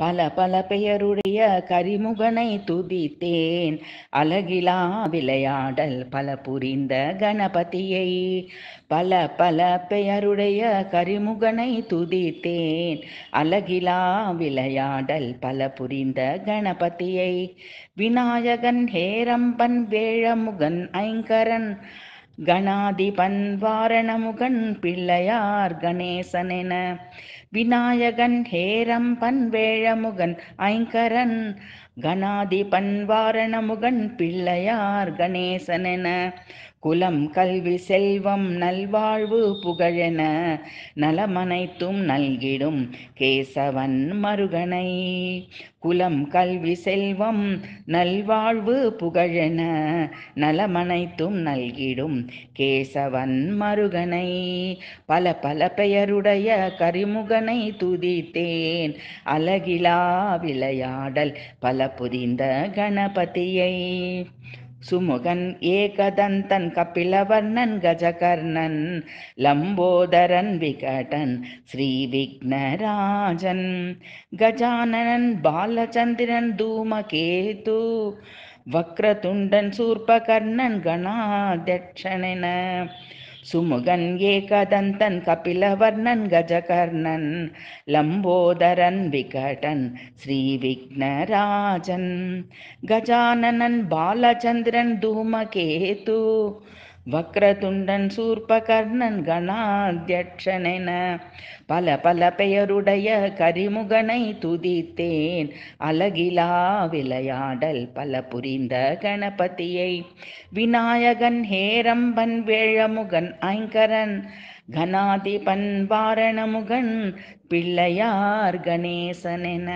பல பல பெயருடைய கரிமுகனை துதித்தேன் அழகிலா விளையாடல் பல புரிந்த கணபதியை பல பல பெயருடைய கரிமுகனை துதித்தேன் அழகிலா விளையாடல் பல புரிந்த கணபதியை விநாயகன் ஹேரம்பன் வேழமுகன் ஐங்கரன் கணாதிபன் வாரணமுகன் பிள்ளையார் கணேசனென விநாயகன் ஹேரம்பன் வேழமுகன் ஐங்கரன் கணாதிபன் வாரணமுகன் பிள்ளையார் கணேசனென குலம் கல்வி செல்வம் நல்வாழ்வு புகழென நலமனைத்தும் நல்கிடும் கேசவன் மருகனை குலம் கல்வி செல்வம் நல்வாழ்வு புகழென நலமனைத்தும் நல்கிடும் கேசவன் மருகனை பல பல பெயருடைய கரிமுகனை துதித்தேன் அழகிலா விளையாடல் பல புரிந்த கணபதியை சுமுகன் ஏகதந்தன் கபிலவர்ணன் கஜகர்ணன் லம்போதரன் விகடன் ஸ்ரீ விக்னராஜன் கஜானனன் பாலச்சந்திரன் தூமகேது वक्रतुण्डन् सूर्पकर्णन् गणाध्यक्षणेन सुमुगन् एकदन्तन् कपिलवर्णन् गजकर्णन् लम्बोदरन् विकटन् श्रीविघ्नराजन् गजाननन् बालचन्द्रन् धूमकेतु வக்ரதுண்டன் சூர்ப கர்ணன் கணாத்தியக்ஷனென பல பல பெயருடைய கரிமுகனை துதித்தேன் அழகிலா விளையாடல் பல புரிந்த கணபதியை விநாயகன் ஹேரம்பன் வேழமுகன் ஐங்கரன் கணாதிபன் வாரணமுகன் பிள்ளையார் கணேசனென